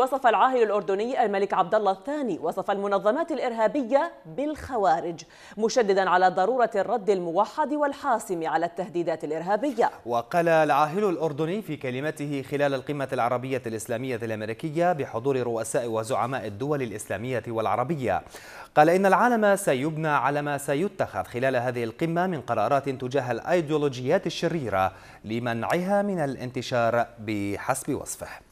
وصف العاهل الأردني الملك عبد الله الثاني وصف المنظمات الإرهابية بالخوارج مشددا على ضرورة الرد الموحد والحاسم على التهديدات الإرهابية وقال العاهل الأردني في كلمته خلال القمة العربية الإسلامية الأمريكية بحضور رؤساء وزعماء الدول الإسلامية والعربية قال إن العالم سيبنى على ما سيتخذ خلال هذه القمة من قرارات تجاه الأيديولوجيات الشريرة لمنعها من الانتشار بحسب وصفه